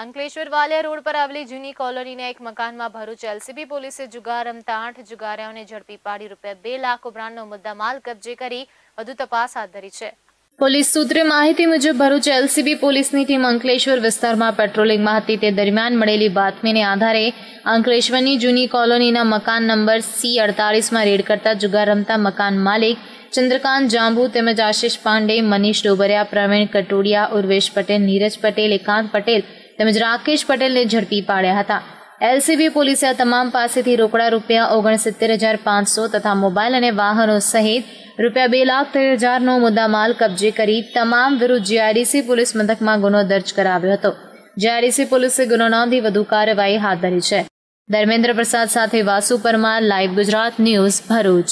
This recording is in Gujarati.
અંકલેશ્વર વાલિયા રોડ પર આવેલી જૂની કોલોનીના એક મકાનમાં ભરૂચ એલસીબી પોલીસે જુગાર રમતા આઠ જુગાર્યાઓને ઝડપી પાડી રૂપિયા બે લાખ ઉપરાંતનો મુદ્દામાલ કબજે કરી વધુ તપાસ હાથ ધરી છે પોલીસ સૂત્રે માહિતી મુજબ ભરૂચ એલસીબી પોલીસની ટીમ અંકલેશ્વર વિસ્તારમાં પેટ્રોલિંગમાં હતી તે દરમિયાન મળેલી બાતમીને આધારે અંકલેશ્વરની જૂની કોલોનીના મકાન નંબર સી અડતાલીસમાં રેડ કરતા જુગાર રમતા મકાન માલિક ચંદ્રકાંત જાંબુ તેમજ આશીષ પાંડે મનીષ ડોબરિયા પ્રવીણ કટોડિયા ઉર્વેશ પટેલ નીરજ પટેલ એકાંત પટેલ તેમજ રાકેશ પટેલને ઝડપી પાડ્યા હતા એલસીબી પોલીસે આ તમામ પાસેથી રોકડા રૂપિયા ઓગણસિત્તેર હજાર પાંચસો તથા મોબાઈલ અને વાહનો સહિત રૂપિયા બે લાખ તેર હજારનો મુદ્દામાલ કબજે કરી તમામ વિરુદ્ધ જીઆરડીસી પોલીસ મથકમાં ગુનો દર્જ કરાવ્યો હતો જીઆરડીસી પોલીસે ગુનો નોંધી વધુ કાર્યવાહી હાથ ધરી છે ધર્મેન્દ્ર પ્રસાદ સાથે વાસુ પરમાર લાઈવ ગુજરાત ન્યૂઝ ભરૂચ